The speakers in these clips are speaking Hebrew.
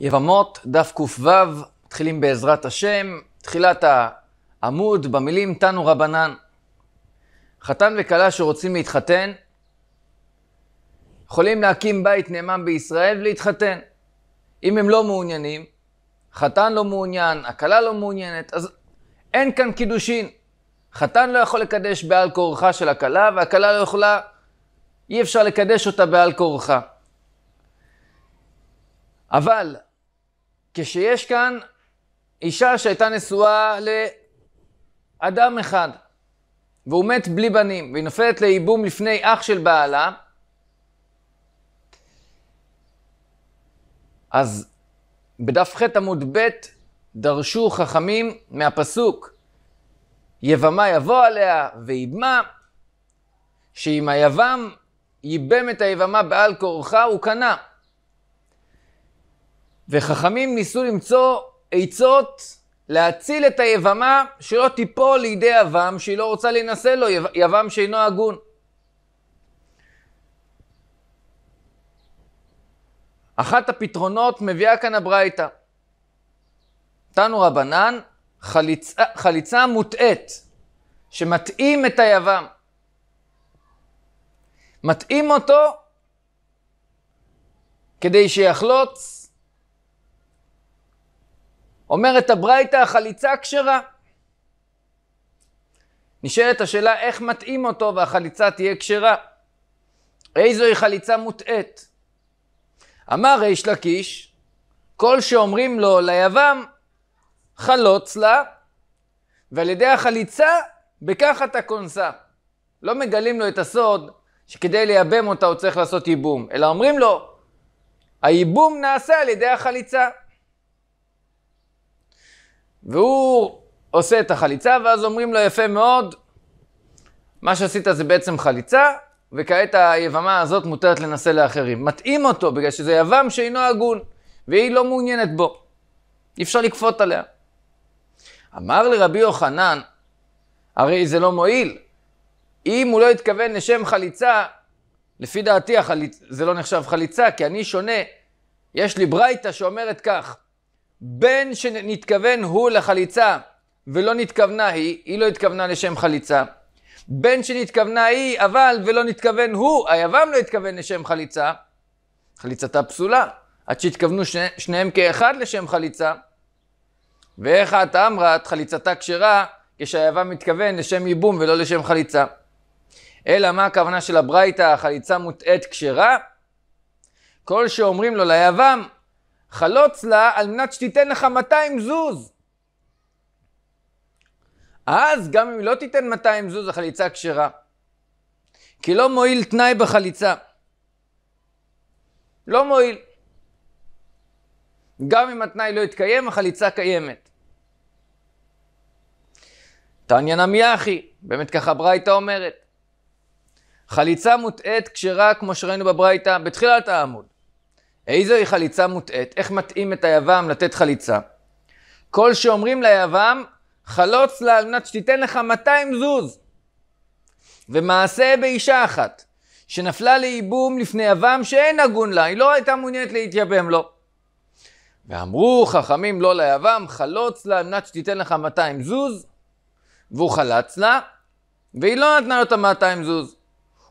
יבמות, דף ק"ו, מתחילים בעזרת השם, תחילת העמוד במילים תנו רבנן. חתן וכלה שרוצים להתחתן, יכולים להקים בית נאמן בישראל ולהתחתן. אם הם לא מעוניינים, חתן לא מעוניין, הכלה לא מעוניינת, אז אין כאן קידושין. חתן לא יכול לקדש בעל כורחה של הכלה, והכלה לא יכולה, אי אפשר לקדש אותה בעל כורחה. אבל כשיש כאן אישה שהייתה נשואה לאדם אחד, והוא מת בלי בנים, והיא נופלת לייבום לפני אח של בעלה, אז בדף ח עמוד ב דרשו חכמים מהפסוק יבמה יבוא עליה ויבמה, שאם היבם ייבם את היבמה בעל כורחה הוא קנה. וחכמים ניסו למצוא עצות להציל את היבמה שלא תיפול לידי יבם שהיא לא רוצה להינשא לו, יבם שאינו הגון. אחת הפתרונות מביאה כאן הברייתא. תנו רבנן, חליצה, חליצה מוטעית, שמתאים את היבם. מתאים אותו כדי שיחלוץ אומרת הברייתא, החליצה כשרה. נשאלת השאלה איך מתאים אותו והחליצה תהיה כשרה. איזוהי חליצה מוטעית? אמר ריש לקיש, כל שאומרים לו ליבם, חלוץ לה, ועל ידי החליצה, בכך אתה כונסה. לא מגלים לו את הסוד שכדי לייבם אותה הוא צריך לעשות ייבום, אלא אומרים לו, הייבום נעשה על ידי החליצה. והוא עושה את החליצה, ואז אומרים לו, יפה מאוד, מה שעשית זה בעצם חליצה, וכעת היבמה הזאת מותרת לנסה לאחרים. מתאים אותו, בגלל שזה יבם שאינו הגון, והיא לא מעוניינת בו. אי אפשר לכפות עליה. אמר לרבי יוחנן, הרי זה לא מועיל. אם הוא לא התכוון לשם חליצה, לפי דעתי החליצ... זה לא נחשב חליצה, כי אני שונה. יש לי ברייתא שאומרת כך, בין שנתכוון הוא לחליצה ולא נתכוונה היא, היא לא התכוונה לשם חליצה. בין שנתכוונה היא, אבל ולא נתכוון הוא, היבם לא התכוון לשם חליצה, חליצתה פסולה, עד שהתכוונו שני, שניהם כאחד לשם חליצה. ואיך את אמרת, חליצתה כשרה, כשהיבם מתכוון לשם ייבום ולא לשם חליצה. אלא מה הכוונה של הברייתא, החליצה מוטעית כשרה? כל שאומרים לו ליבם, חלוץ לה על מנת שתיתן לך 200 זוז. אז גם אם לא תיתן 200 זוז, החליצה כשרה. כי לא מועיל תנאי בחליצה. לא מועיל. גם אם התנאי לא יתקיים, החליצה קיימת. תעניה נמי אחי, באמת ככה ברייתא אומרת. חליצה מוטעית כשרה, כמו שראינו בברייתא, בתחילת העמוד. איזוהי חליצה מוטעית? איך מתאים את היבם לתת חליצה? כל שאומרים ליבם, חלוץ לה על מנת שתיתן לך 200 זוז. ומעשה באישה אחת, שנפלה לייבום לפני יבם שאין הגון לה, היא לא הייתה מעוניינת להתייבם לו. ואמרו חכמים לא ליבם, חלוץ לה על מנת שתיתן לך 200 זוז, והוא חלץ לה, והיא לא נתנה לו את ה-200 זוז.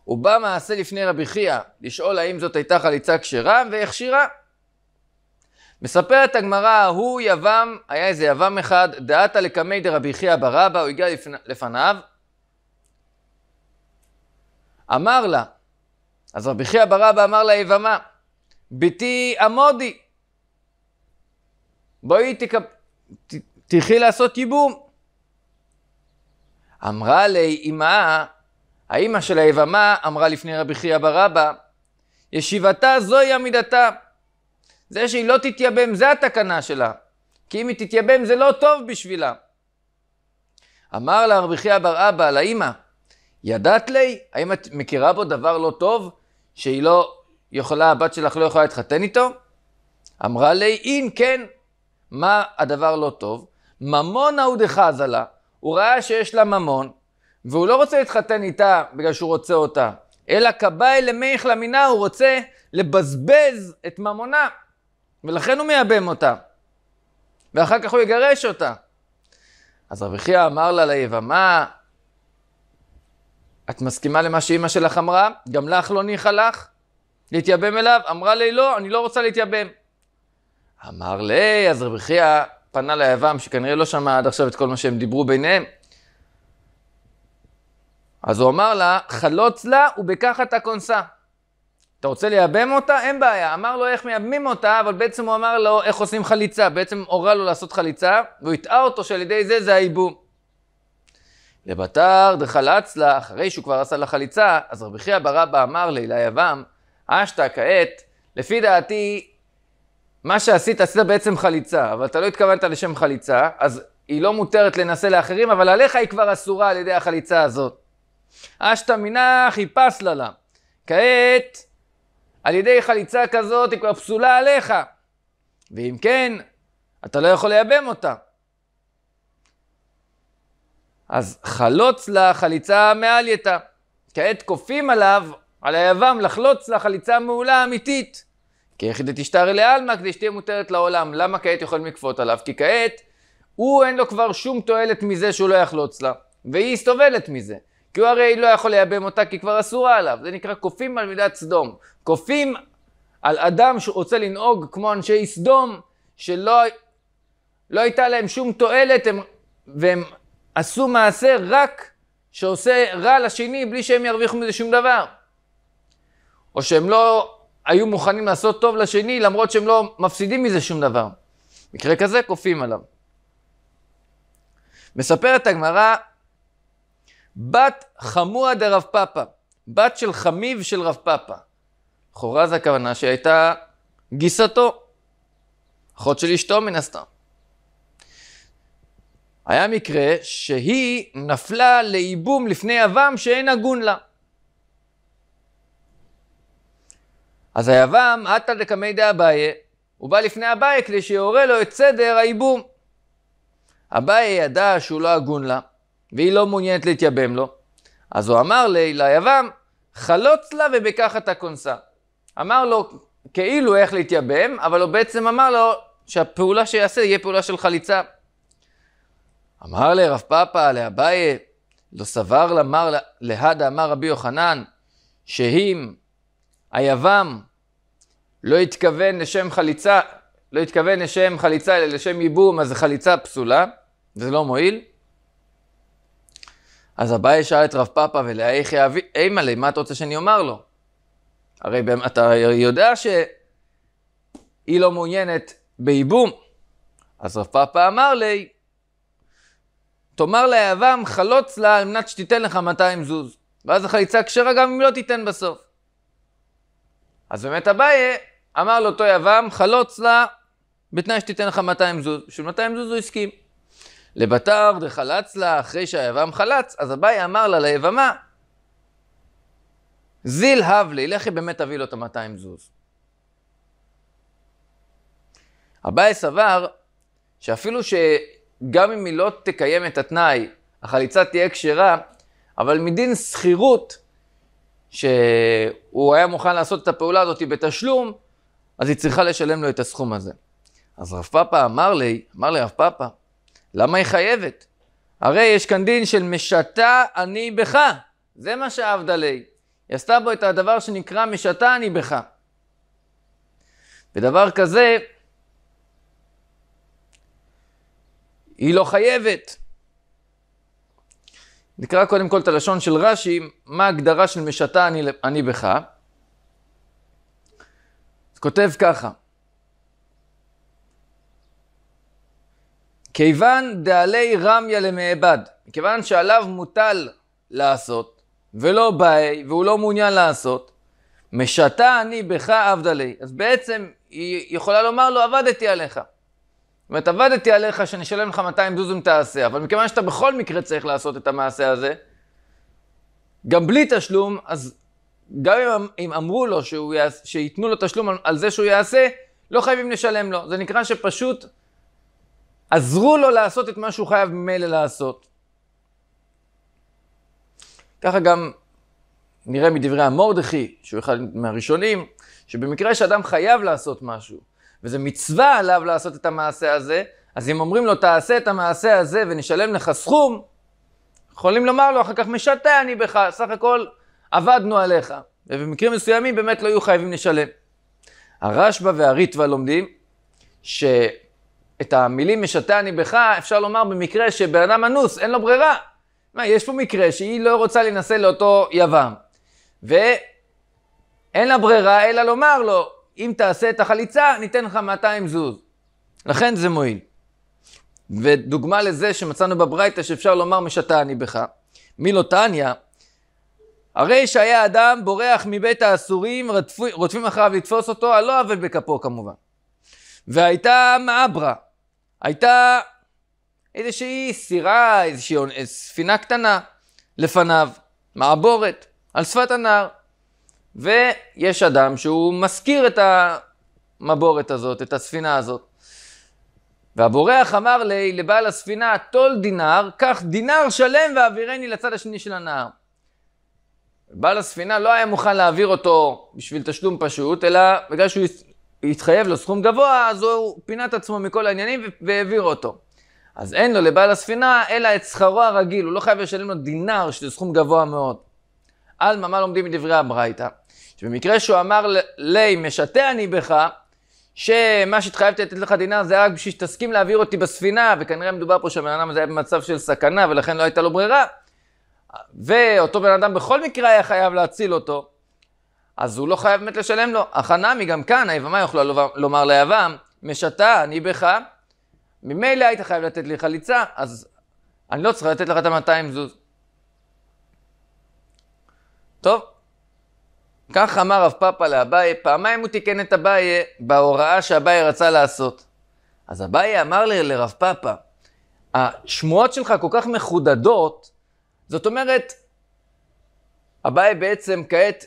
הוא בא מעשה לפני רבי חייא, לשאול האם זאת הייתה חליצה כשרה, והכשירה. מספרת הגמרא, הוא יבם, היה איזה יבם אחד, דעתה לקמי דרבי חייא ברבא, הוא הגיע לפניו, אמר לה, אז רבי חייא ברבא אמר לה יבמה, ביתי עמודי, בואי תקפ... ת... תלכי לעשות ייבום. אמרה לי אמאה, האימא של היבמה אמרה לפני רבי חייא ברבא, ישיבתה זוהי עמידתה. זה שהיא לא תתייבם, זה התקנה שלה. כי אם היא תתייבם זה לא טוב בשבילה. אמר לה רבי חייא בר אבא לאימא, ידעת לי? האם את מכירה בו דבר לא טוב? שהיא לא יכולה, הבת שלך לא יכולה להתחתן איתו? אמרה לי, אם כן, מה הדבר לא טוב? ממון דחזה לה, הוא ראה שיש לה ממון, והוא לא רוצה להתחתן איתה בגלל שהוא רוצה אותה, אלא כבאי למיך למינה, הוא רוצה לבזבז את ממונה, ולכן הוא מייבם אותה. ואחר כך הוא יגרש אותה. אז רבי חייא אמר לה ליבמה, את מסכימה למה שאימא שלך אמרה? גם לך לא ניחא לך? להתייבם אליו? אמרה לי, לא, אני לא רוצה להתייבם. אמר לי, אז רבי חייא פנה ליבם, שכנראה לא שמע עד עכשיו את כל מה שהם דיברו ביניהם, אז הוא אמר לה, חלוץ לה ובכך אתה כונסה. אתה רוצה לייבם אותה? אין בעיה. אמר לו איך מייבמים אותה, אבל בעצם הוא אמר לו איך עושים חליצה. בעצם הורה לו לעשות חליצה, והוא הטעה אותו שעל ידי זה זה הייבום. לבתר דחלץ לה, אחרי שהוא כבר עשה לה חליצה, אז רבי חייא ברבא אמר לי, ליבם, אשתא כעת, לפי דעתי, מה שעשית, עשית בעצם חליצה, אבל אתה לא התכוונת לשם חליצה, אז היא לא מותרת לנסה לאחרים, אבל עליך היא כבר אסורה על ידי החליצה הזאת. אשתא מינא חיפש לה לה. כעת, על ידי חליצה כזאת היא כבר פסולה עליך. ואם כן, אתה לא יכול לייבם אותה. אז חלוץ לה חליצה מעל יתה. כעת כופים עליו, על היבם, לחלוץ לה חליצה מעולה אמיתית. כי יחידת תשתרי לעלמא כדי שתהיה מותרת לעולם. למה כעת יכולים לכפות עליו? כי כעת, הוא אין לו כבר שום תועלת מזה שהוא לא יחלוץ לה. והיא סובלת מזה. כי הוא הרי לא יכול לייבם אותה כי כבר אסורה עליו. זה נקרא כופים על מידת סדום. כופים על אדם שרוצה לנהוג כמו אנשי סדום, שלא לא הייתה להם שום תועלת, הם, והם עשו מעשה רק שעושה רע לשני בלי שהם ירוויחו מזה שום דבר. או שהם לא היו מוכנים לעשות טוב לשני למרות שהם לא מפסידים מזה שום דבר. מקרה כזה כופים עליו. מספרת הגמרא בת חמוה דרב פאפא, בת של חמיב של רב פאפא. לכאורה זה הכוונה שהייתה גיסתו, אחות של אשתו מן הסתם. היה מקרה שהיא נפלה לייבום לפני יבם שאין הגון לה. אז היבם, עטה דקמי אביי, הוא בא לפני אביי כדי שיורה לו את סדר הייבום. אביי ידע שהוא לא הגון לה, והיא לא מעוניינת להתייבם לו. אז הוא אמר לי, ליבם, חלוץ לה ובכך אתה כונסה. אמר לו כאילו איך להתייבם, אבל הוא בעצם אמר לו שהפעולה שיעשה יהיה פעולה של חליצה. אמר לרב פאפא, לאביי, לא סבר למר להדה, אמר רבי יוחנן, שאם היבם לא התכוון לשם חליצה, לא התכוון לשם חליצה, אלא לשם ייבום, אז חליצה פסולה, וזה לא מועיל. אז אביי שאל את רב פאפא ולאיכי אבי, אימא'לה, מה אתה רוצה שאני אומר לו? הרי אתה יודע שהיא לא מעוניינת בייבום. אז רב פאפא אמר לי, תאמר ליהבם חלוץ לה על מנת שתיתן לך 200 זוז. ואז החליצה כשרה גם אם לא תיתן בסוף. אז באמת אביי אמר לאותו יבם, חלוץ לה בתנאי שתיתן לך 200 זוז. בשביל 200 זוז הוא הסכים. לבתר דחלץ לה אחרי שהיבם חלץ, אז אביי אמר לה ליבמה, זיל הב לי, לכי באמת תביא לו את ה-200 זוז. אביי סבר שאפילו שגם אם היא לא תקיים את התנאי, החליצה תהיה כשרה, אבל מדין שכירות, שהוא היה מוכן לעשות את הפעולה הזאת בתשלום, אז היא צריכה לשלם לו את הסכום הזה. אז רב פאפה אמר לי, אמר לי רב פאפה, למה היא חייבת? הרי יש כאן דין של משתה אני בך. זה מה שעבדה לי. היא עשתה בו את הדבר שנקרא משתה אני בך. בדבר כזה, היא לא חייבת. נקרא קודם כל את הלשון של רש"י, מה ההגדרה של משתה אני, אני בך. כותב ככה, כיוון דעלי רמיה למעבד, מכיוון שעליו מוטל לעשות, ולא באי, והוא לא מעוניין לעשות, משתה אני בך עבדלי. אז בעצם היא יכולה לומר לו, עבדתי עליך. זאת אומרת, עבדתי עליך שאני אשלם לך 200 דוזם תעשה, אבל מכיוון שאתה בכל מקרה צריך לעשות את המעשה הזה, גם בלי תשלום, אז גם אם, אם אמרו לו שהוא יעש, שייתנו לו תשלום על, על זה שהוא יעשה, לא חייבים לשלם לו. זה נקרא שפשוט עזרו לו לעשות את מה שהוא חייב ממילא לעשות. ככה גם נראה מדברי המורדכי, שהוא אחד מהראשונים, שבמקרה שאדם חייב לעשות משהו, וזה מצווה עליו לעשות את המעשה הזה, אז אם אומרים לו, תעשה את המעשה הזה ונשלם לך סכום, יכולים לומר לו, אחר כך משתה אני בך, סך הכל עבדנו עליך. ובמקרים מסוימים באמת לא יהיו חייבים לשלם. הרשב"א והריטב"א לומדים ש... את המילים משתה אני בך, אפשר לומר במקרה שבן אדם אנוס, אין לו ברירה. מה, יש פה מקרה שהיא לא רוצה להינשא לאותו יוון. ואין לה ברירה אלא לומר לו, אם תעשה את החליצה, ניתן לך 200 זוז. לכן זה מועיל. ודוגמה לזה שמצאנו בברייתא שאפשר לומר משתה אני בך. מילותניא, הרי שהיה אדם בורח מבית האסורים, רודפים אחריו לתפוס אותו, על לא עוול בכפו כמובן. והייתה מעברה, הייתה איזושהי סירה, איזושהי ספינה קטנה לפניו, מעבורת, על שפת הנהר. ויש אדם שהוא מזכיר את המבורת הזאת, את הספינה הזאת. והבורח אמר לי, לבעל הספינה, טול דינר, קח דינר שלם ואעבירני לצד השני של הנהר. בעל הספינה לא היה מוכן להעביר אותו בשביל תשלום פשוט, אלא בגלל שהוא התחייב לו סכום גבוה, אז הוא פינה את עצמו מכל העניינים והעביר אותו. אז אין לו לבעל הספינה, אלא את שכרו הרגיל, הוא לא חייב לשלם לו דינר, שזה סכום גבוה מאוד. עלמא, מה לומדים מדברי הברייתא? שבמקרה שהוא אמר לי, משתה אני בך, שמה שהתחייבתי לתת לך דינר זה רק בשביל שתסכים להעביר אותי בספינה, וכנראה מדובר פה שהבן אדם הזה היה במצב של סכנה, ולכן לא הייתה לו ברירה. ואותו בן אדם בכל מקרה היה חייב להציל אותו, אז הוא לא חייב באמת לשלם לו. אך הנמי גם כאן, היבמה יוכלה לומר ליבם, משתה אני בך, ממילא היית חייב לתת לי חליצה, אז אני לא צריך לתת לך את ה-200 זוז. טוב, כך אמר רב פאפה לאביי, פעמיים הוא תיקן את אביי בהוראה שאביי רצה לעשות. אז אביי אמר לי לרב פאפה, השמועות שלך כל כך מחודדות, זאת אומרת, אביי בעצם כעת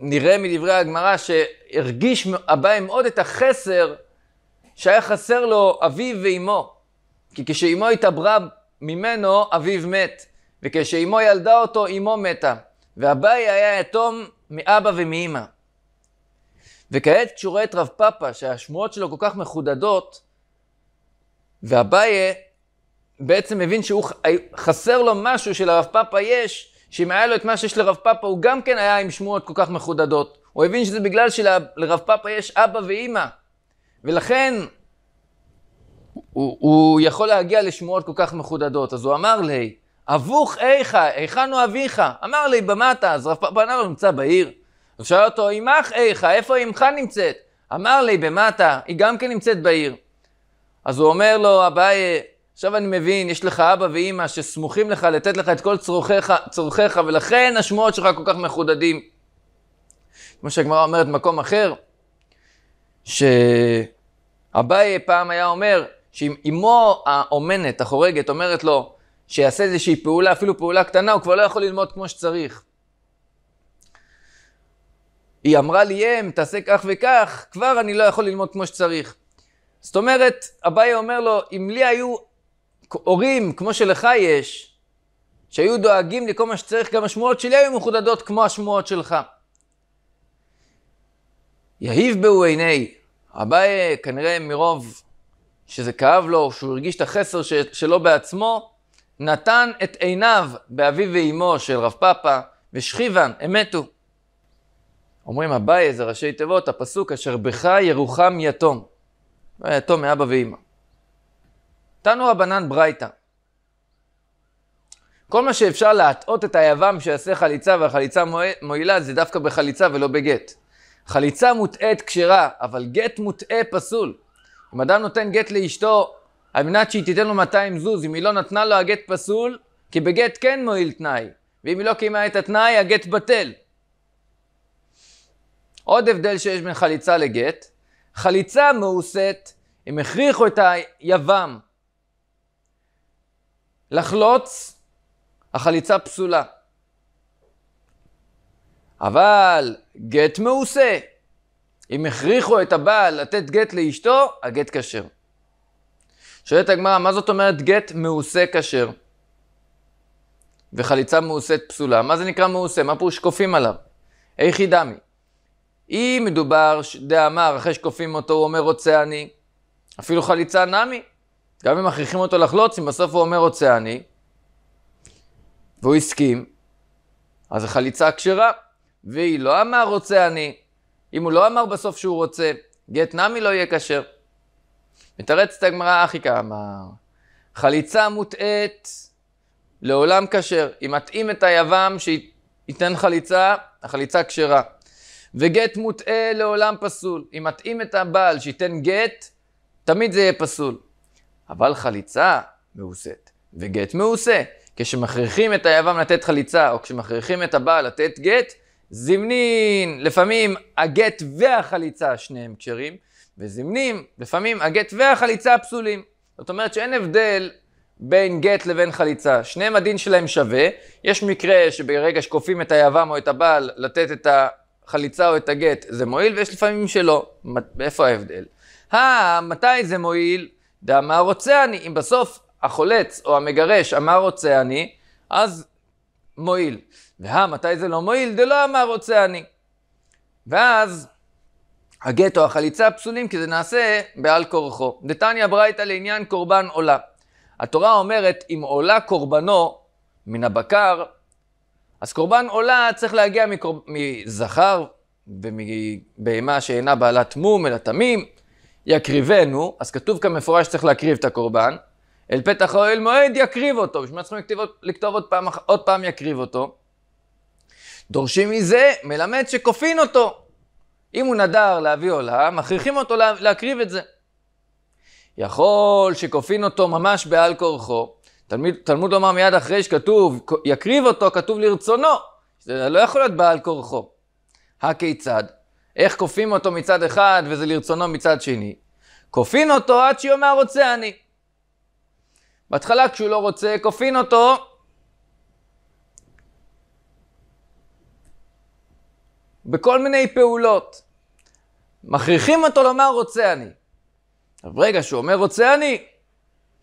נראה מדברי הגמרא שהרגיש אביי מאוד את החסר שהיה חסר לו אביו ואימו. כי כשאימו התעברה ממנו, אביו מת. וכשאימו ילדה אותו, אימו מתה. ואביי היה יתום מאבא ומאימא. וכעת כשהוא רואה את רב פאפה, שהשמועות שלו כל כך מחודדות, ואביי בעצם מבין שהוא חסר לו משהו שלרב פאפה יש, שאם היה לו את מה שיש לרב פאפה, הוא גם כן היה עם שמועות כל כך מחודדות. הוא הבין שזה בגלל שלרב פאפה יש אבא ואימא, ולכן הוא, הוא יכול להגיע לשמועות כל כך מחודדות. אז הוא אמר לי, אבוך איכה, היכן הוא אביך? אמר לי, במטה. אז רב פאפה ענה לו, נמצא בעיר. אז שאל אותו, אמך איכה, איפה אמך נמצאת? אמר לי, במטה, היא גם כן נמצאת בעיר. אז הוא אומר לו, אביי, עכשיו אני מבין, יש לך אבא ואימא שסמוכים לך לתת לך את כל צורכיך, צורכיך ולכן השמועות שלך כל כך מחודדים. כמו שהגמרא אומרת מקום אחר, שאביי פעם היה אומר, שאם אמו האומנת, החורגת, אומרת לו שיעשה איזושהי פעולה, אפילו פעולה קטנה, הוא כבר לא יכול ללמוד כמו שצריך. היא אמרה לי, אם, תעשה כך וכך, כבר אני לא יכול ללמוד כמו שצריך. זאת אומרת, אביי אומר לו, אם לי היו הורים, כמו שלך יש, שהיו דואגים לכל מה שצריך, גם השמועות שלי היו מחודדות כמו השמועות שלך. יהיב בהו עיני. אביי, כנראה מרוב שזה כאב לו, שהוא הרגיש את החסר שלו בעצמו, נתן את עיניו באביו ואימו של רב פאפה, ושכיבן, הם מתו. אומרים אביי, זה ראשי תיבות, הפסוק, אשר בך ירוחם יתום. יתום מאבא ואימא. תנו רבנן ברייתא. כל מה שאפשר להטעות את היבם שיעשה חליצה והחליצה מועילה זה דווקא בחליצה ולא בגט. חליצה מוטעית כשרה, אבל גט מוטעה פסול. אם אדם נותן גט לאשתו על מנת שהיא תיתן לו 200 זוז, אם היא לא נתנה לו הגט פסול, כי בגט כן מועיל תנאי, ואם היא לא קיימה את התנאי, הגט בטל. עוד הבדל שיש בין חליצה לגט, חליצה מעושית, הם הכריחו את היבם לחלוץ, החליצה פסולה. אבל גט מעושה, אם הכריחו את הבעל לתת גט לאשתו, הגט כשר. שואלת הגמרא, מה זאת אומרת גט מעושה כשר? וחליצה מעושית פסולה. מה זה נקרא מעושה? מה פה שקופים עליו? איכי דמי. אם מדובר דאמר, אחרי שקופים אותו, הוא אומר רוצה אני. אפילו חליצה נמי. גם אם מכריחים אותו לחלוץ, אם בסוף הוא אומר רוצה אני, והוא הסכים, אז החליצה כשרה. והיא לא אמר רוצה אני, אם הוא לא אמר בסוף שהוא רוצה, גט נמי לא יהיה כשר. מתרצת הגמרא אחי כאמר, חליצה מוטעית לעולם כשר. אם מתאים את היבם שייתן חליצה, החליצה כשרה. וגט מוטעה לעולם פסול. אם מתאים את הבעל שייתן גט, תמיד זה יהיה פסול. אבל חליצה מעושית וגט מעושה. כשמכריחים את היבם לתת חליצה, או כשמכריחים את הבעל לתת גט, זמנין, לפעמים הגט והחליצה שניהם כשרים, וזמנין, לפעמים הגט והחליצה פסולים. זאת אומרת שאין הבדל בין גט לבין חליצה. שניהם הדין שלהם שווה. יש מקרה שברגע שכופים את היבם או את הבעל לתת את החליצה או את הגט, זה מועיל, ויש לפעמים שלא. איפה ההבדל? אה, מתי זה מועיל? דאמר רוצה אני, אם בסוף החולץ או המגרש אמר רוצה אני, אז מועיל. והא, מתי זה לא מועיל? דלא אמר רוצה אני. ואז הגט או החליצה פסולים כי זה נעשה בעל כורחו. דתניא ברייתא לעניין קורבן עולה. התורה אומרת, אם עולה קורבנו מן הבקר, אז קורבן עולה צריך להגיע מקור... מזכר ומבהמה שאינה בעלת מום אלא תמים, יקריבנו, אז כתוב כמפורש שצריך להקריב את הקורבן, אל פתח אוהל מועד יקריב אותו, בשביל מה צריכים לכתוב עוד פעם, עוד פעם יקריב אותו? דורשים מזה מלמד שכופין אותו. אם הוא נדר להביא עולה, מכריחים אותו לה, להקריב את זה. יכול שכופין אותו ממש בעל כורחו, תלמיד, תלמוד לומר מיד אחרי שכתוב, יקריב אותו, כתוב לרצונו, זה לא יכול להיות בעל כורחו. הכיצד? איך כופים אותו מצד אחד וזה לרצונו מצד שני? כופין אותו עד שיאמר רוצה אני. בהתחלה כשהוא לא רוצה, כופין אותו. בכל מיני פעולות. מכריחים אותו לומר רוצה אני. אבל ברגע שהוא אומר רוצה אני,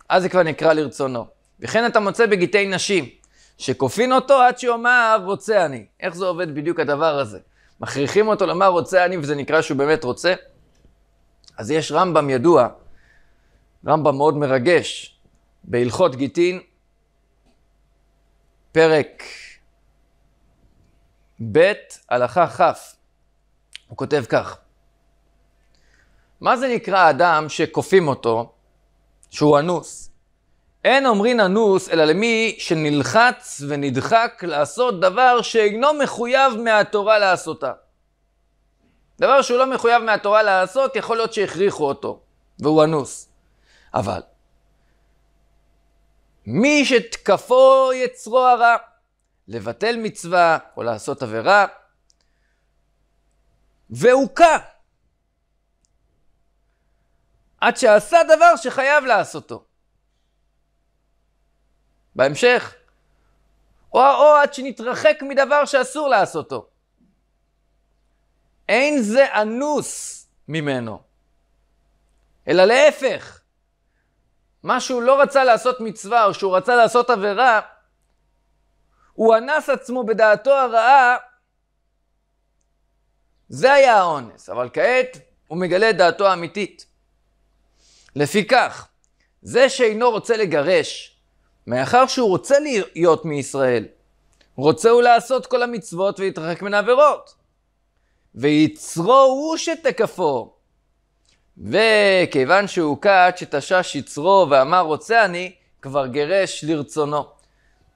אז זה כבר נקרא לרצונו. וכן אתה מוצא בגיטי נשים, שכופין אותו עד שיאמר רוצה אני. איך זה עובד בדיוק הדבר הזה? מכריחים אותו לומר רוצה אני, וזה נקרא שהוא באמת רוצה. אז יש רמב"ם ידוע, רמב"ם מאוד מרגש, בהלכות גיטין, פרק ב', הלכה כ', הוא כותב כך: מה זה נקרא אדם שכופים אותו, שהוא אנוס? אין אומרין אנוס, אלא למי שנלחץ ונדחק לעשות דבר שאינו מחויב מהתורה לעשותה. דבר שהוא לא מחויב מהתורה לעשות, יכול להיות שהכריחו אותו, והוא אנוס. אבל, מי שתקפו יצרו הרע, לבטל מצווה או לעשות עבירה, והוכה. עד שעשה דבר שחייב לעשותו. בהמשך. או, או עד שנתרחק מדבר שאסור לעשותו. אין זה אנוס ממנו, אלא להפך. מה שהוא לא רצה לעשות מצווה, או שהוא רצה לעשות עבירה, הוא אנס עצמו בדעתו הרעה, זה היה האונס, אבל כעת הוא מגלה את דעתו האמיתית. לפיכך, זה שאינו רוצה לגרש, מאחר שהוא רוצה להיות מישראל, רוצה הוא לעשות כל המצוות ולהתרחק מן העבירות. ויצרו הוא שתקפו. וכיוון שהוא כת שתשש יצרו ואמר רוצה אני, כבר גירש לרצונו.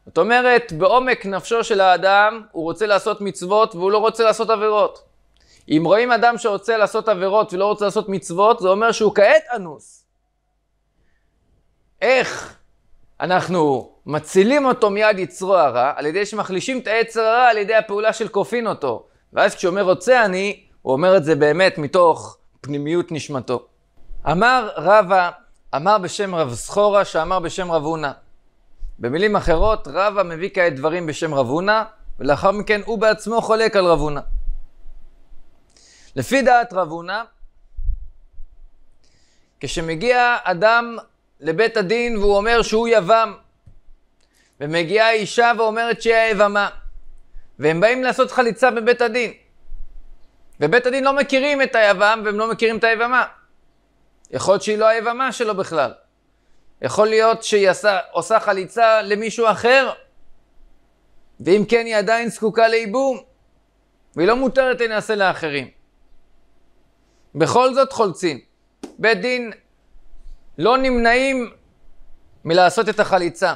זאת אומרת, בעומק נפשו של האדם, הוא רוצה לעשות מצוות והוא לא רוצה לעשות עבירות. אם רואים אדם שרוצה לעשות עבירות ולא רוצה לעשות מצוות, זה אומר שהוא כעת אנוס. איך אנחנו מצילים אותו מיד יצרו הרע, על ידי שמחלישים את היצר הרע על ידי הפעולה של כופין אותו. ואז כשאומר רוצה אני, הוא אומר את זה באמת מתוך פנימיות נשמתו. אמר רבא, אמר בשם רב סחורה, שאמר בשם רב הונא. במילים אחרות, רבא מביא כעת דברים בשם רב הונא, ולאחר מכן הוא בעצמו חולק על רב הונא. לפי דעת רב הונא, כשמגיע אדם לבית הדין והוא אומר שהוא יבם. ומגיעה אישה ואומרת שהיא היבמה. והם באים לעשות חליצה בבית הדין. ובית הדין לא מכירים את היבם והם לא מכירים את היבמה. יכול להיות שהיא לא היבמה שלו בכלל. יכול להיות שהיא עשה, עושה חליצה למישהו אחר, ואם כן היא עדיין זקוקה לייבום, והיא לא מותרת להינשא לאחרים. בכל זאת חולצים. בית דין לא נמנעים מלעשות את החליצה,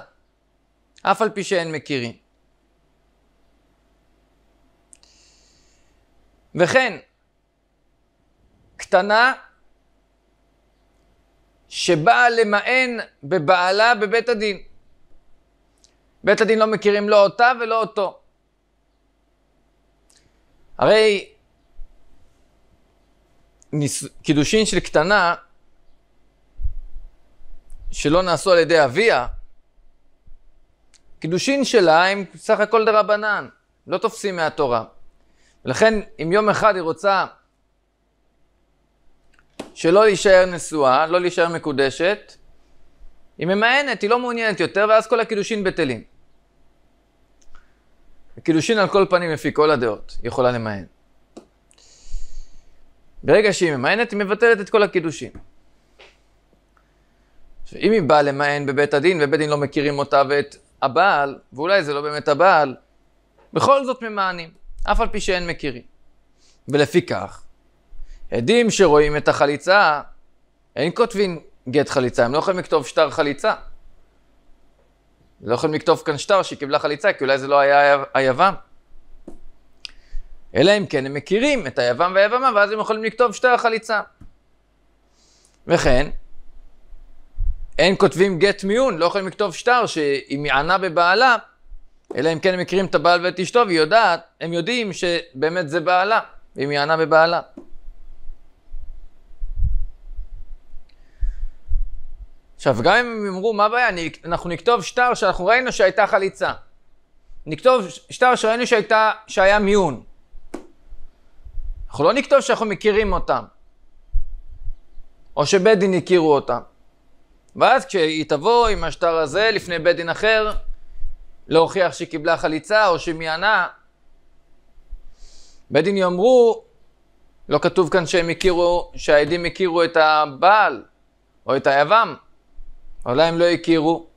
אף על פי שאין מכירים. וכן, קטנה שבאה למען בבעלה בבית הדין. בית הדין לא מכירים לא אותה ולא אותו. הרי ניס... קידושין של קטנה שלא נעשו על ידי אביה, קידושין שלה הם סך הכל דרבנן, לא תופסים מהתורה. ולכן אם יום אחד היא רוצה שלא להישאר נשואה, לא להישאר מקודשת, היא ממאנת, היא לא מעוניינת יותר, ואז כל הקידושין בטלים. הקידושין על כל פנים לפי כל הדעות, היא יכולה למען. ברגע שהיא ממאנת, היא מבטלת את כל הקידושין. שאם היא באה למען בבית הדין, ובית דין לא מכירים אותה ואת הבעל, ואולי זה לא באמת הבעל, בכל זאת ממענים, אף על פי שאין מכירים. ולפיכך, עדים שרואים את החליצה, אין כותבים גט חליצה, הם לא יכולים לכתוב שטר חליצה. לא יכולים לכתוב כאן שטר שהיא קיבלה חליצה, כי אולי זה לא היה היוון. אלא אם כן הם מכירים את היוון והיוונה, ואז הם יכולים לכתוב שטר חליצה. וכן, אין כותבים גט מיון, לא יכולים לכתוב שטר שהיא מענה בבעלה, אלא אם כן הם מכירים את הבעל ואת אשתו, והיא יודעת, הם יודעים שבאמת זה בעלה, והיא מענה בבעלה. עכשיו, גם אם הם יאמרו, מה הבעיה, אנחנו נכתוב שטר שאנחנו ראינו שהייתה חליצה. נכתוב שטר שראינו שהייתה, שהיה מיון. אנחנו לא נכתוב שאנחנו מכירים אותם, או שבית דין הכירו אותם. ואז כשהיא תבוא עם השטר הזה לפני בית דין אחר, להוכיח שהיא קיבלה חליצה או שהיא מיענה, בית דין יאמרו, לא כתוב כאן שהם הכירו, שהעדים הכירו את הבעל או את היבם, אולי הם לא הכירו.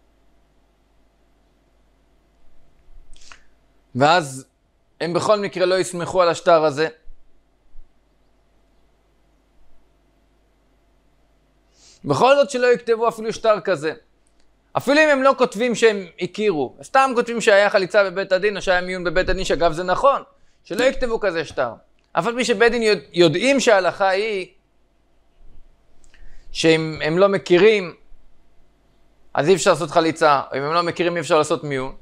ואז הם בכל מקרה לא יסמכו על השטר הזה. בכל זאת שלא יכתבו אפילו שטר כזה. אפילו אם הם לא כותבים שהם הכירו, סתם כותבים שהיה חליצה בבית הדין או שהיה מיון בבית הדין, שאגב זה נכון, שלא יכתבו כזה שטר. אף על פי שבית דין יודע, יודעים שההלכה היא שאם הם לא מכירים, אז אי אפשר לעשות חליצה, או אם הם לא מכירים אי אפשר לעשות מיון.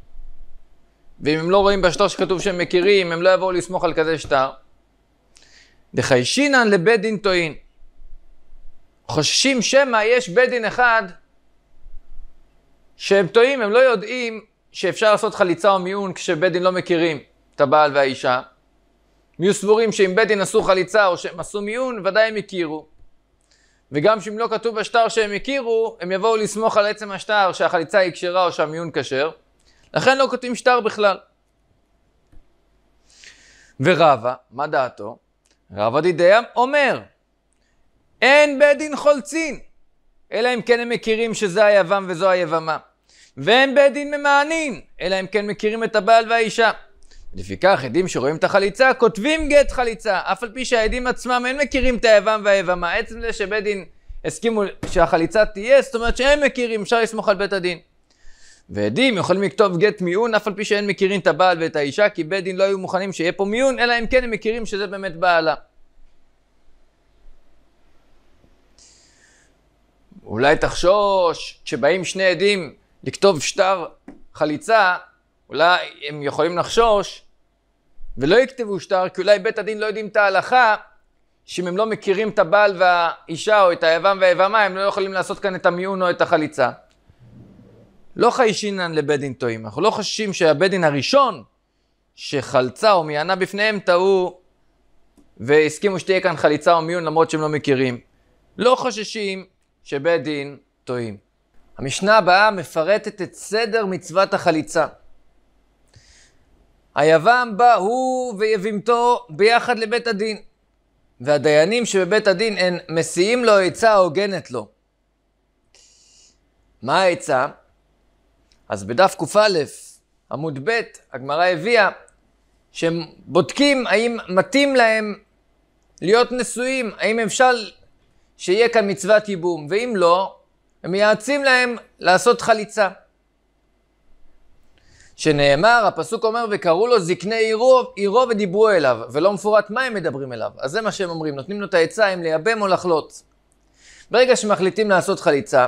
ואם הם לא רואים בשטר שכתוב שהם מכירים, הם לא יבואו לסמוך על כזה שטר. דחיישינן לבית דין טועין. חוששים שמא יש בית דין אחד שהם טועים, הם לא יודעים שאפשר לעשות חליצה או מיון כשבית דין לא מכירים את הבעל והאישה. הם יהיו סבורים שאם בית דין עשו חליצה או שהם עשו מיון, ודאי הם הכירו. וגם שאם לא כתוב בשטר שהם הכירו, הם יבואו לסמוך על עצם השטר שהחליצה היא כשרה או שהמיון כשר. לכן לא כותבים שטר בכלל. ורבה, מה דעתו? רבה דידיה אומר, אין בית דין חולצין, אלא אם כן הם מכירים שזה היבם וזו היבמה. ואין בית דין ממענין, אלא אם כן מכירים את הבעל והאישה. לפיכך, עדים שרואים את החליצה, כותבים גט חליצה, אף על פי שהעדים עצמם אין מכירים את היבם והיבמה. עצם זה שבית דין הסכימו שהחליצה תהיה, זאת אומרת שהם מכירים, אפשר לסמוך על בית הדין. ועדים יכולים לכתוב גט מיון, אף על פי שאין מכירים את הבעל ואת האישה, כי בית דין לא היו מוכנים שיהיה פה מיון, אלא אם כן הם מכירים שזה באמת בעלה. אולי תחשוש, כשבאים שני עדים לכתוב שטר חליצה, אולי הם יכולים לחשוש ולא יכתבו שטר, כי אולי בית הדין לא יודעים את ההלכה, שאם הם לא מכירים את הבעל והאישה או את היבם והיבמה, הם לא יכולים לעשות כאן את המיון או את החליצה. לא חיישינן לבית דין טועים, אנחנו לא חוששים שהבית דין הראשון שחלצה או מיינה בפניהם טעו והסכימו שתהיה כאן חליצה או מיון למרות שהם לא מכירים. לא חוששים שבית דין טועים. המשנה הבאה מפרטת את סדר מצוות החליצה. היבם בא הוא ויבימתו ביחד לבית הדין, והדיינים שבבית הדין הן מסיעים לו עצה הוגנת לו. מה העצה? אז בדף קא עמוד ב', הגמרא הביאה שהם בודקים האם מתאים להם להיות נשואים, האם אפשר שיהיה כאן מצוות ייבום, ואם לא, הם מייעצים להם לעשות חליצה. שנאמר, הפסוק אומר, וקראו לו זקני עירו, עירו ודיברו אליו, ולא מפורט מה הם מדברים אליו. אז זה מה שהם אומרים, נותנים לו את העצה אם לייבם או לחלוץ. ברגע שמחליטים לעשות חליצה,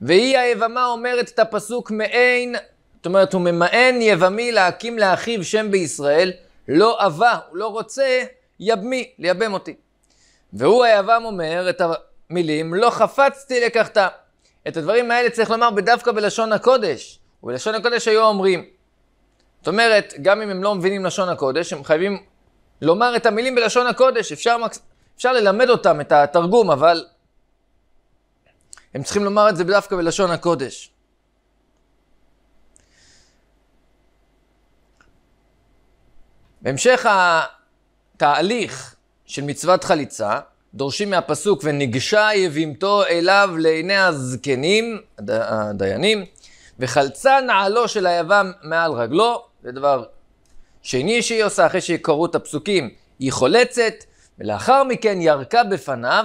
והיא היבמה אומרת את הפסוק מעין, זאת אומרת, הוא ממאן יבמי להקים לאחיו שם בישראל, לא אבה, הוא לא רוצה, יבמי, לייבם אותי. והוא היבם אומר את המילים, לא חפצתי לקחתה. את הדברים האלה צריך לומר בדווקא בלשון הקודש, ובלשון הקודש היו אומרים. זאת אומרת, גם אם הם לא מבינים לשון הקודש, הם חייבים לומר את המילים בלשון הקודש, אפשר, אפשר ללמד אותם את התרגום, אבל הם צריכים לומר את זה דווקא בלשון הקודש. בהמשך התהליך של מצוות חליצה, דורשים מהפסוק, ונגשה יבימתו אליו לעיני הזקנים, הד... הדיינים, וחלצה נעלו של היבם מעל רגלו, זה דבר שני שהיא עושה אחרי שקראו את הפסוקים, היא חולצת, ולאחר מכן ירקה בפניו,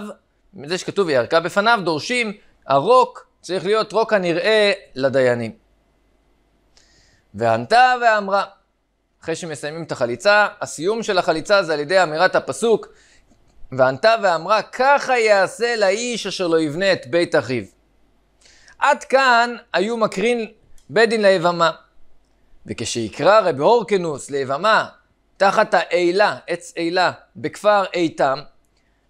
מזה שכתוב ירקה בפניו, דורשים הרוק, צריך להיות רוק הנראה לדיינים. וענתה ואמרה, אחרי שמסיימים את החליצה, הסיום של החליצה זה על ידי אמירת הפסוק, וענתה ואמרה, ככה יעשה לאיש אשר לא יבנה את בית אחיו. עד כאן היו מקרין בית דין ליבמה. וכשיקרא רבי הורקנוס ליבמה, תחת האילה, עץ אילה, בכפר איתם,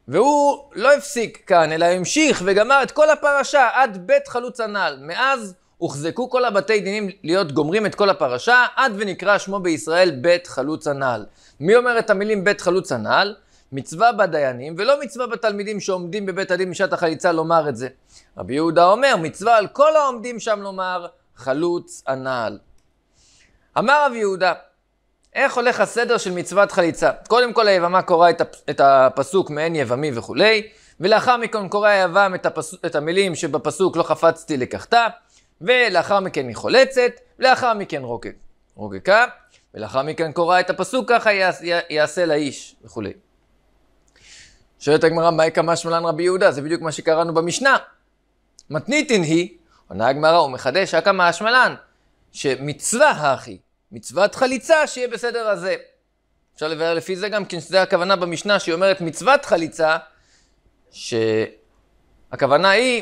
והוא לא הפסיק כאן, אלא המשיך וגמר את כל הפרשה עד בית חלוץ הנעל. מאז הוחזקו כל הבתי דינים להיות גומרים את כל הפרשה, עד ונקרא שמו בישראל בית חלוץ הנעל. מי אומר את המילים בית חלוץ הנעל? מצווה בדיינים, ולא מצווה בתלמידים שעומדים בבית הדין בשעת החליצה לומר את זה. רבי יהודה אומר, מצווה על כל העומדים שם לומר, חלוץ הנעל. אמר רבי יהודה, איך הולך הסדר של מצוות חליצה? קודם כל היבמה קוראה את הפסוק מעין יבמי וכולי, ולאחר מכן קורא היבם את, הפסוק, את המילים שבפסוק לא חפצתי לקחתה, ולאחר מכן היא חולצת, ולאחר מכן רוקק, רוקקה, ולאחר מכן קוראה את הפסוק ככה יעשה יעשה לאיש וכולי. שואלת הגמרא, מהי כמה שמלן רבי יהודה? זה בדיוק מה שקראנו במשנה. מתניתין היא, עונה הגמרא, הוא מחדש, הקמה השמלן, שמצווה האחי, מצוות חליצה, שיהיה בסדר הזה. אפשר לבאר לפי זה גם, כי זה הכוונה במשנה, שהיא אומרת מצוות חליצה, שהכוונה היא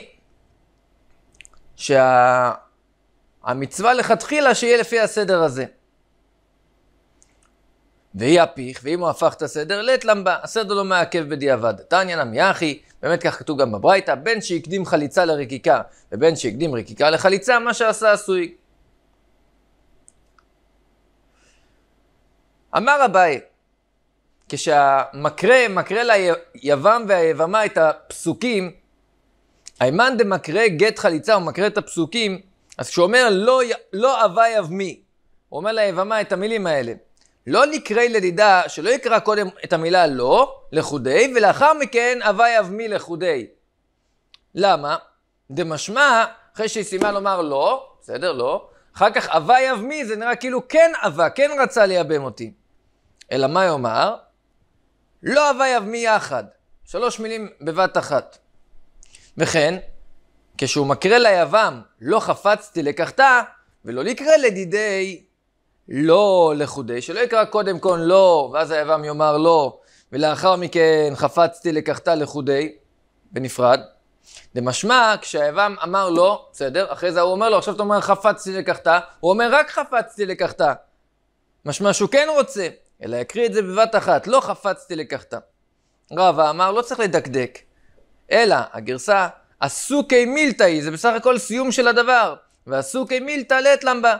שהמצווה שה... לכתחילה שיהיה לפי הסדר הזה. ויהי הפיך, ואם הוא הפך את הסדר, לית למבה, הסדר לא מעכב בדיעבד. תניא נמי אחי, באמת כך כתוב גם בברייתא, בין שהקדים חליצה לרקיקה ובין שהקדים רקיקה לחליצה, מה שעשה עשוי. אמר אביי, כשהמקרה, מקרה ליבם והיבמה את הפסוקים, הימן דמקרא גט חליצה, הוא מקרא את הפסוקים, אז כשהוא אומר לא, לא אבה יבמי, הוא אומר ליבמה את המילים האלה. לא נקרא לדידה, שלא יקרא קודם את המילה לא, לחודי, ולאחר מכן אבה יבמי לחודי. למה? דמשמע, אחרי שהיא סיימה לומר לא, בסדר, לא, אחר כך אבה יבמי, זה נראה כאילו כן אבה, כן רצה לייבם אותי. אלא מה יאמר? לא אבה יבמי יחד. שלוש מילים בבת אחת. וכן, כשהוא מקרא ליבם, לא חפצתי לקחתה, ולא לקרא לדידי לא לחודי, שלא יקרא קודם כל לא, ואז היבם יאמר לא, ולאחר מכן חפצתי לקחתה לחודי, בנפרד. למשמע, כשהיבם אמר לא, בסדר, אחרי זה הוא אומר לו, עכשיו אתה אומר חפצתי לקחתה, הוא אומר רק חפצתי לקחתה. משמע שהוא כן רוצה, אלא יקריא את זה בבת אחת, לא חפצתי לקחתה. רבא אמר, לא צריך לדקדק, אלא הגרסה עסוקי מילתא היא, זה בסך הכל סיום של הדבר. ועסוקי מילתא לית למבה,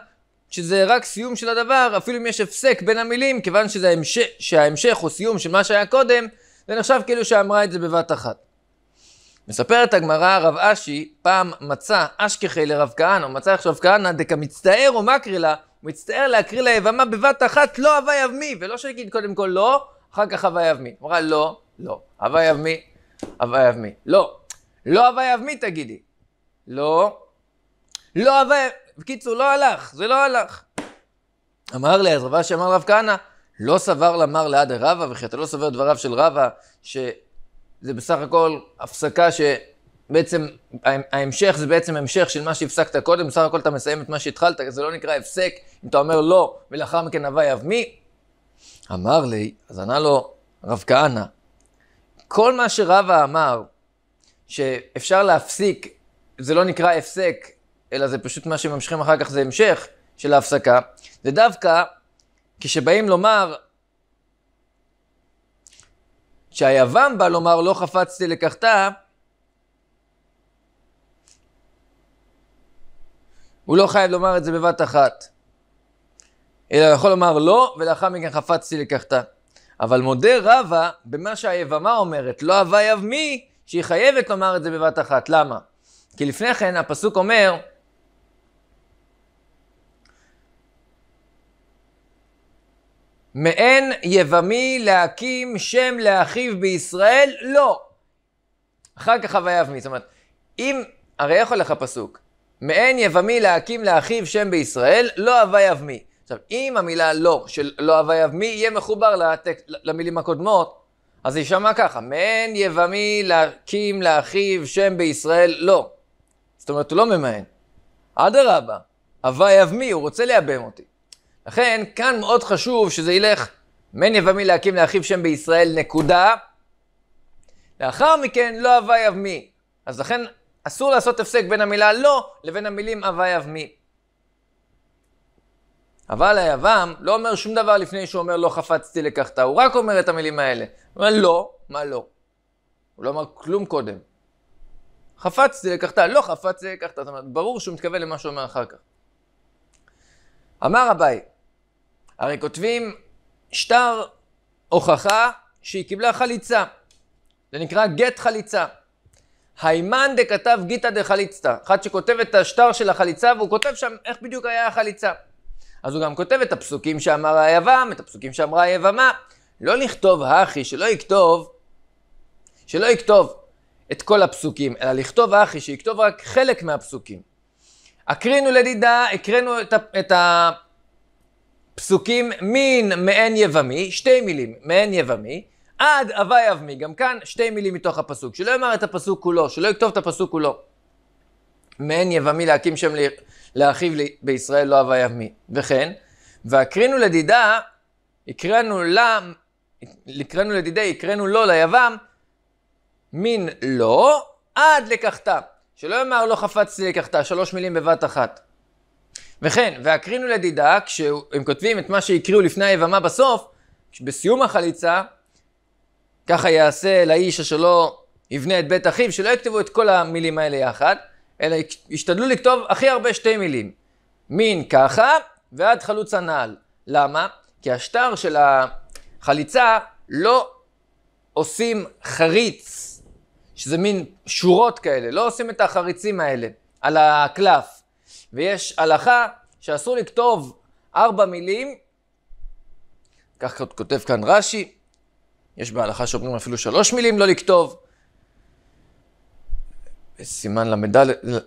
שזה רק סיום של הדבר, אפילו אם יש הפסק בין המילים, כיוון שזה ההמשך, שההמשך הוא סיום של מה שהיה קודם, זה נחשב כאילו שאמרה את זה בבת אחת. מספרת הגמרא, רב אשי פעם מצא אשכחי לרב כהנא, הוא מצא עכשיו כהנא, מצטער או מקרי לה, הוא מצטער להקריא לה יבמה בבת אחת, לא הווי אבמי, ולא שיגיד קודם כל לא, אחר כך הווה יבמי. אמרה לא, לא, הווי אבמי, הוואי אבמי. לא. לא הוואי אבמי תגידי. לא. לא הוואי... בקיצור, לא הלך, זה לא הלך. אמר לי, אז רבה שאמר רב כהנא, לא סבר למר לעד רבא, וכי אתה לא סובר דבריו של רבה, שזה בסך הכל הפסקה ש... בעצם ההמשך זה בעצם המשך של מה שהפסקת קודם, בסך הכל אתה מסיים את מה שהתחלת, זה לא נקרא הפסק, אם אתה אומר לא, ולאחר מכן הוואי אבמי. אמר לי, אז ענה לו רב כהנא, כל מה שרבא אמר, שאפשר להפסיק, זה לא נקרא הפסק, אלא זה פשוט מה שממשיכים אחר כך, זה המשך של ההפסקה, זה דווקא כשבאים לומר שהיוון בא לומר לא חפצתי לקחתה, הוא לא חייב לומר את זה בבת אחת, אלא יכול לומר לא, ולאחר מכן חפצתי לקחתה. אבל מודה רבה במה שהיבמה אומרת, לא הווה יבמי, שהיא חייבת לומר את זה בבת אחת. למה? כי לפני כן הפסוק אומר, מעין יבמי להקים שם לאחיו בישראל? לא. אחר כך יבמי, זאת אומרת, אם, הרי איך הולך הפסוק? מעין יבמי להקים לאחיו שם בישראל? לא יבמי. עכשיו, אם המילה לא, של לא הוויה, מי יהיה מחובר לתק, למילים הקודמות, אז היא יישמע ככה, מעין יבמי להקים לאחיו שם בישראל לא. זאת אומרת, הוא לא ממען. אדרבה, הוויה מי, הוא רוצה לייבם אותי. לכן, כאן מאוד חשוב שזה ילך, מעין יבמי להקים לאחיו שם בישראל, נקודה. לאחר מכן, לא הוויה מי. אז לכן, אסור לעשות הפסק בין המילה לא לבין המילים הוויה מי. אבל היוון לא אומר שום דבר לפני שהוא אומר לא חפצתי לקחתה, הוא רק אומר את המילים האלה. הוא אומר לא, מה לא? הוא לא אמר כלום קודם. חפצתי לקחתה, לא חפצתי לקחתה, זאת אומרת, ברור שהוא מתכוון למה שהוא אומר אחר כך. אמר אביי, הרי כותבים שטר הוכחה שהיא קיבלה חליצה. זה נקרא גט חליצה. היימן דכתב גיטא דחליצתא, אחד שכותב את השטר של החליצה והוא כותב שם איך בדיוק היה החליצה. אז הוא גם כותב את הפסוקים שאמר היבם, את הפסוקים שאמרה היבמה. לא לכתוב האחי, שלא יכתוב, שלא יכתוב את כל הפסוקים, אלא לכתוב האחי, שיכתוב רק חלק מהפסוקים. הקרינו לדידה, הקרינו את, את הפסוקים מין מעין יבמי, שתי מילים, מעין יבמי, עד הווי אבמי, גם כאן שתי מילים מתוך הפסוק, שלא יאמר את הפסוק כולו, שלא יכתוב את הפסוק כולו. מעין יבמי להקים שם לאחיו בישראל לא הווה ימי. וכן, והקרינו לדידה, הקרינו לה, הקרינו לדידי, הקרינו לו ליבם, מין לא, עד לקחתה. שלא יאמר לא חפצתי לקחתה, שלוש מילים בבת אחת. וכן, והקרינו לדידה, כשהם כותבים את מה שהקריאו לפני היבמה בסוף, בסיום החליצה, ככה יעשה לאיש אשר לא יבנה את בית אחיו, שלא יכתבו את כל המילים האלה יחד. אלא השתדלו לכתוב הכי הרבה שתי מילים. מין ככה ועד חלוץ הנעל. למה? כי השטר של החליצה לא עושים חריץ, שזה מין שורות כאלה, לא עושים את החריצים האלה על הקלף. ויש הלכה שאסור לכתוב ארבע מילים, כך כותב כאן רש"י, יש בהלכה שאומרים אפילו שלוש מילים לא לכתוב, סימן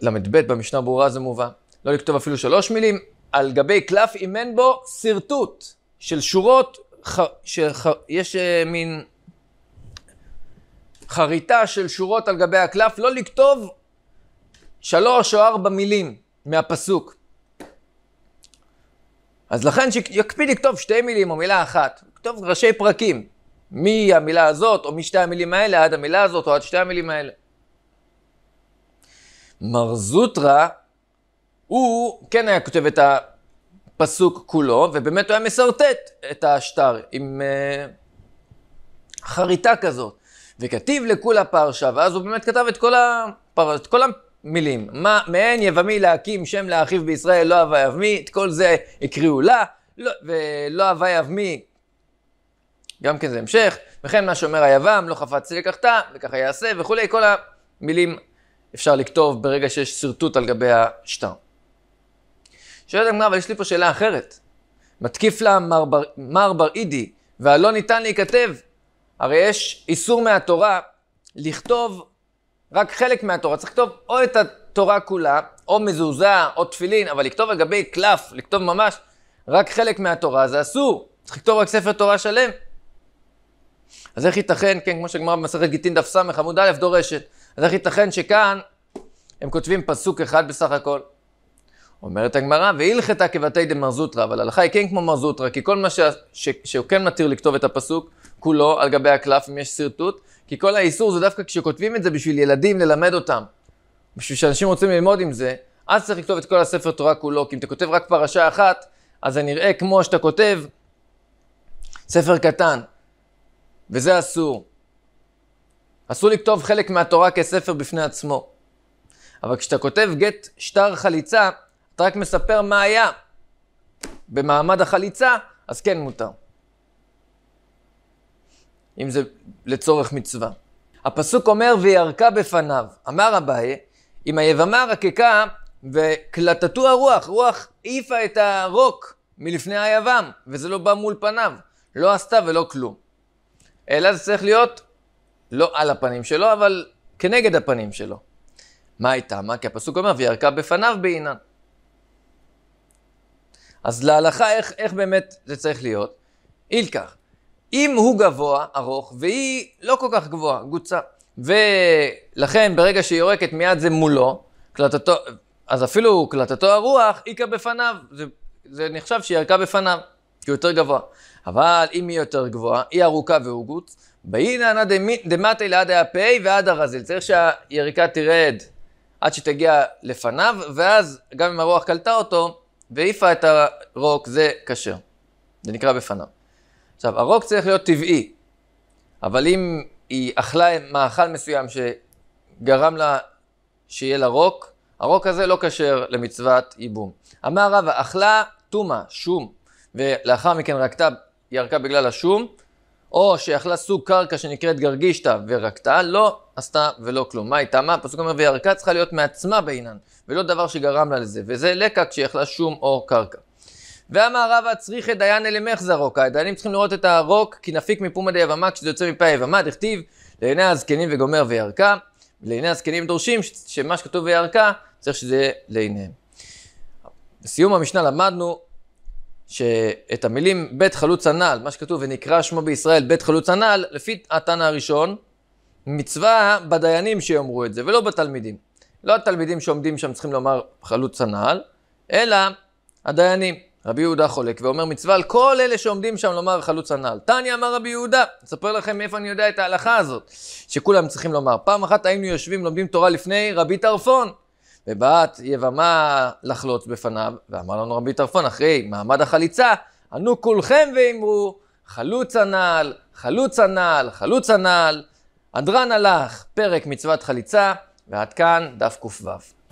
ל"ב במשנה ברורה זה מובא. לא לכתוב אפילו שלוש מילים, על גבי קלף אם אין בו שרטוט של שורות, ח... שיש uh, אה, מין חריטה של שורות על גבי הקלף, לא לכתוב שלוש או ארבע מילים מהפסוק. אז לכן שיקפיד לכתוב שתי מילים או מילה אחת, לכתוב ראשי פרקים, מהמילה הזאת או משתי המילים האלה עד המילה הזאת או עד שתי המילים האלה. מרזוטרה, הוא כן היה כותב את הפסוק כולו, ובאמת הוא היה משרטט את השטר עם אה, חריטה כזאת. וכתיב לכולה פרשה, ואז הוא באמת כתב את כל, הפר... את כל המילים. מה, מעין יבמי להקים שם לאחיו בישראל, לא הווה יבמי, את כל זה הקריאו לה, לא, ולא הווה יבמי, גם כן זה המשך. וכן מה שאומר היבם, לא חפצתי לקחתה, וככה יעשה, וכולי, כל המילים אפשר לכתוב ברגע שיש שרטוט על גבי השטר. שואלת הגמרא, אבל יש לי פה שאלה אחרת. מתקיף לה מר, בר, מר בר אידי, והלא ניתן להיכתב. הרי יש איסור מהתורה לכתוב רק חלק מהתורה. צריך לכתוב או את התורה כולה, או מזוזה, או תפילין, אבל לכתוב על גבי קלף, לכתוב ממש רק חלק מהתורה, זה אסור. צריך לכתוב רק ספר תורה שלם. אז איך ייתכן, כן, כמו שגמרא במסכת גיטין דף ס עמוד א' דורשת, אז איך ייתכן שכאן הם כותבים פסוק אחד בסך הכל? אומרת הגמרא, והילכתה כבתי דמרזוטרא, אבל ההלכה היא כן כמו מרזוטרא, כי כל מה ש... ש... שהוא כן מתיר לכתוב את הפסוק, כולו על גבי הקלף, אם יש שרטוט, כי כל האיסור זה דווקא כשכותבים את זה בשביל ילדים ללמד אותם. בשביל שאנשים רוצים ללמוד עם זה, אז צריך לכתוב את כל הספר תורה כולו, כי אם אתה כותב רק פרשה אחת, אז זה נראה כמו שאתה כותב ספר קטן, וזה אסור. אסור לכתוב חלק מהתורה כספר בפני עצמו. אבל כשאתה כותב גט שטר חליצה, אתה רק מספר מה היה במעמד החליצה, אז כן מותר. אם זה לצורך מצווה. הפסוק אומר, וירקה בפניו. אמר אביי, אם היבמה רקקה וקלטתו הרוח, רוח העיפה את הרוק מלפני היבם, וזה לא בא מול פניו. לא עשתה ולא כלום. אלא זה צריך להיות לא על הפנים שלו, אבל כנגד הפנים שלו. מה הייתה? מה? כי הפסוק אומר, וירקה בפניו בעינן. אז להלכה, איך, איך באמת זה צריך להיות? אילקח, אם הוא גבוה, ארוך, והיא לא כל כך גבוהה, גוצה. ולכן, ברגע שהיא יורקת מיד זה מולו, קלטתו, אז אפילו קלטתו הרוח, איכה בפניו. זה, זה נחשב שהיא ירקה בפניו. כי הוא יותר גבוה. אבל אם היא יותר גבוהה, היא ארוכה והוגות, בהינא נא דמטי ליד הפי ועד הרזיל. צריך שהיריקה תרד עד שתגיע לפניו, ואז גם אם הרוח קלטה אותו והעיפה את הרוק, זה כשר. זה נקרא בפניו. עכשיו, הרוק צריך להיות טבעי, אבל אם היא אכלה מאכל מסוים שגרם לה שיהיה לה רוק, הרוק הזה לא כשר למצוות ייבום. אמר רבא, אכלה טומאה, שום. ולאחר מכן רקתה, היא ירקה בגלל השום, או שאכלה סוג קרקע שנקראת גרגישתא ורקתה, לא עשתה ולא כלום. מה הייתה? מה? הפסוק אומר, וירקה צריכה להיות מעצמה בעינן, ולא דבר שגרם לה לזה, וזה לקה כשהיא אכלה שום או קרקע. ואמר רבא צריך את דיין אלימך זרוק, הדיינים צריכים לראות את הרוק כי נפיק מפומא דיבמה כשזה יוצא מפה היבמה, דכתיב לעיני הזקנים וגומר וירקה, לעיני הזקנים דורשים שמה שכתוב וירקה צריך שזה יהיה לעיניהם. בסיום המשנה למדנו שאת המילים בית חלוץ הנעל, מה שכתוב ונקרא שמו בישראל בית חלוץ הנעל, לפי התנא הראשון, מצווה בדיינים שיאמרו את זה, ולא בתלמידים. לא התלמידים שעומדים שם צריכים לומר חלוץ הנעל, אלא הדיינים. רבי יהודה חולק ואומר מצווה על כל אלה שעומדים שם לומר חלוץ הנעל. תניא אמר רבי יהודה, אספר לכם מאיפה אני יודע את ההלכה הזאת, שכולם צריכים לומר. פעם אחת היינו יושבים, לומדים תורה לפני רבי טרפון, ובאת יבמה לחלוץ בפניו, ואמר לנו רבי טרפון, אחרי מעמד החליצה, ענו כולכם ואמרו, חלוץ הנעל, חלוץ הנעל, חלוץ הנעל. אדרן הלך, פרק מצוות חליצה, ועד כאן דף ק"ו.